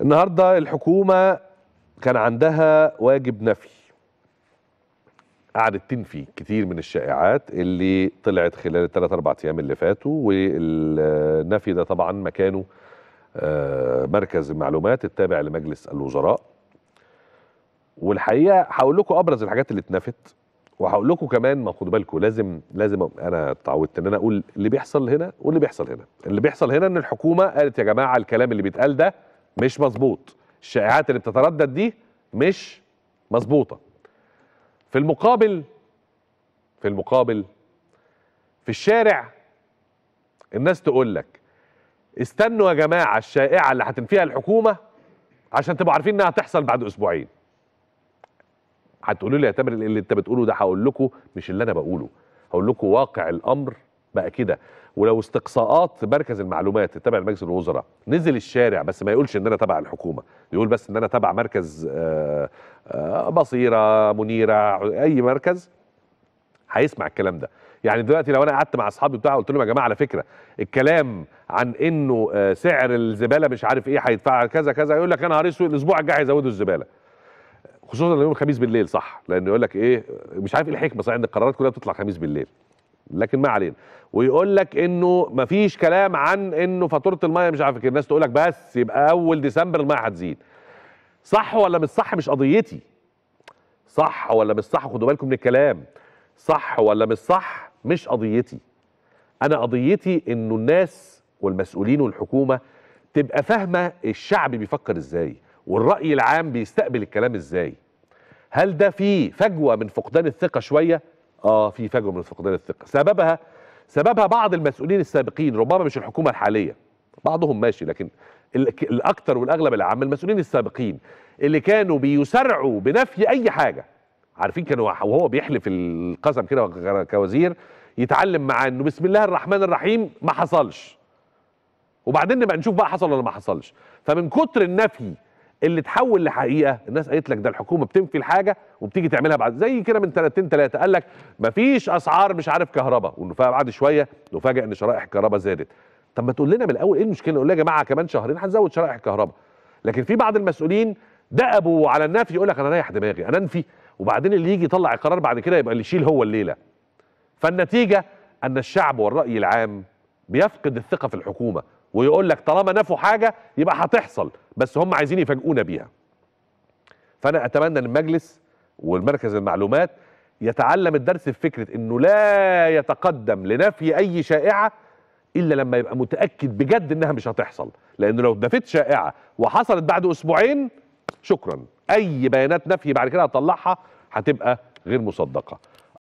النهارده الحكومه كان عندها واجب نفي قعدت تنفي كتير من الشائعات اللي طلعت خلال الثلاث اربع ايام اللي فاتوا والنفي ده طبعا مكانه آه، مركز المعلومات التابع لمجلس الوزراء والحقيقه هقول لكم ابرز الحاجات اللي اتنفت وهقول لكم كمان ما خدوا بالكم لازم لازم انا اتعودت ان انا اقول اللي بيحصل هنا واللي بيحصل هنا اللي بيحصل هنا ان الحكومه قالت يا جماعه الكلام اللي بيتقال ده مش مظبوط الشائعات اللي بتتردد دي مش مظبوطه في المقابل في المقابل في الشارع الناس تقول لك استنوا يا جماعه الشائعه اللي هتنفيها الحكومه عشان تبقوا عارفين انها هتحصل بعد اسبوعين هتقولوا لي يا تامر اللي انت بتقوله ده هقول لكم مش اللي انا بقوله هقول لكم واقع الامر بقى كده ولو استقصاءات مركز المعلومات التابع لمجلس الوزراء نزل الشارع بس ما يقولش ان انا تبع الحكومه يقول بس ان انا تبع مركز آه، آه، بصيره منيره اي مركز هيسمع الكلام ده يعني دلوقتي لو انا قعدت مع اصحابي بتاعه قلت لهم يا جماعه على فكره الكلام عن انه آه، سعر الزباله مش عارف ايه هيدفع كذا كذا يقول لك انا نهار اسود الاسبوع الجاي هيزودوا الزباله خصوصا يوم الخميس بالليل صح لانه يقول لك ايه مش عارف ايه الحكمه صح ان القرارات كلها بتطلع خميس بالليل لكن ما علينا ويقول لك انه مفيش كلام عن انه فاتوره الميه مش عارف إيه. الناس تقول لك بس يبقى اول ديسمبر الميه هتزيد صح ولا مش صح مش قضيتي صح ولا مش صح خدوا بالكم من الكلام صح ولا مش صح مش قضيتي انا قضيتي انه الناس والمسؤولين والحكومه تبقى فاهمه الشعب بيفكر ازاي والراي العام بيستقبل الكلام ازاي هل ده فيه فجوه من فقدان الثقه شويه اه في فجوه من فقدان الثقه سببها سببها بعض المسؤولين السابقين ربما مش الحكومه الحاليه بعضهم ماشي لكن الاكثر والاغلب العام المسؤولين السابقين اللي كانوا بيسرعوا بنفي اي حاجه عارفين كانوا وهو بيحلف القسم كده كوزير يتعلم مع انه بسم الله الرحمن الرحيم ما حصلش وبعدين نبقى نشوف بقى حصل ولا ما حصلش فمن كتر النفي اللي تحول لحقيقه الناس قالت لك ده الحكومه بتنفي الحاجه وبتيجي تعملها بعد زي كده من سنتين ثلاثه قال لك مفيش اسعار مش عارف كهرباء بعد شويه نفاجئ ان شرائح الكهرباء زادت طب ما تقول لنا من الاول ايه المشكله نقول يا جماعه كمان شهرين هنزود شرائح الكهرباء لكن في بعض المسؤولين دقبوا على النفي يقول لك انا رايح دماغي انا انفي وبعدين اللي يجي يطلع القرار بعد كده يبقى اللي يشيل هو الليله فالنتيجه ان الشعب والراي العام بيفقد الثقه في الحكومه ويقول لك طالما نفوا حاجه يبقى هتحصل بس هم عايزين يفاجئونا بيها فانا اتمنى ان المجلس والمركز المعلومات يتعلم الدرس في فكره انه لا يتقدم لنفي اي شائعه الا لما يبقى متاكد بجد انها مش هتحصل لانه لو اتنفت شائعه وحصلت بعد اسبوعين شكرا اي بيانات نفي بعد كده هتطلعها هتبقى غير مصدقه